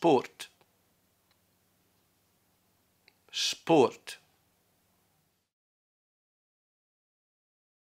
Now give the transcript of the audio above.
sport. Sport.